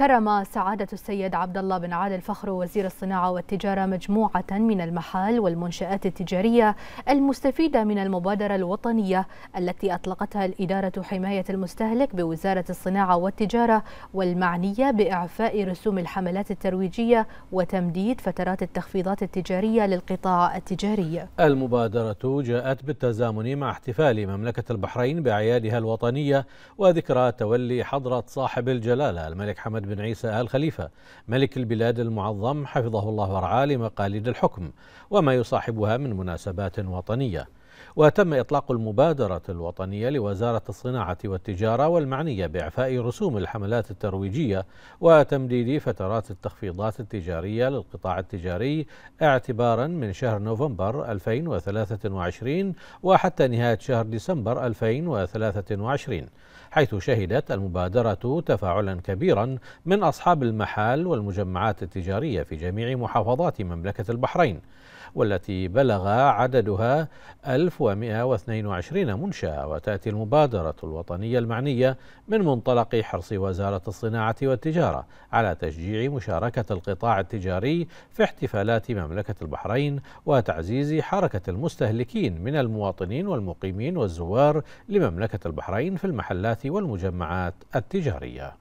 كرم سعادة السيد عبد الله بن عادل فخر وزير الصناعة والتجارة مجموعة من المحال والمنشآت التجارية المستفيدة من المبادرة الوطنية التي أطلقتها الإدارة حماية المستهلك بوزارة الصناعة والتجارة والمعنية بإعفاء رسوم الحملات الترويجية وتمديد فترات التخفيضات التجارية للقطاع التجاري. المبادرة جاءت بالتزامن مع احتفال مملكة البحرين بأعيادها الوطنية وذكرى تولي حضرة صاحب الجلالة الملك حمد بن عيسى آل خليفة ملك البلاد المعظم حفظه الله ورعاه لمقاليد الحكم وما يصاحبها من مناسبات وطنية وتم إطلاق المبادرة الوطنية لوزارة الصناعة والتجارة والمعنية بإعفاء رسوم الحملات الترويجية وتمديد فترات التخفيضات التجارية للقطاع التجاري اعتبارا من شهر نوفمبر 2023 وحتى نهاية شهر ديسمبر 2023 حيث شهدت المبادرة تفاعلا كبيرا من أصحاب المحال والمجمعات التجارية في جميع محافظات مملكة البحرين والتي بلغ عددها 1000 1122 منشأة وتأتي المبادرة الوطنية المعنية من منطلق حرص وزارة الصناعة والتجارة على تشجيع مشاركة القطاع التجاري في احتفالات مملكة البحرين وتعزيز حركة المستهلكين من المواطنين والمقيمين والزوار لمملكة البحرين في المحلات والمجمعات التجارية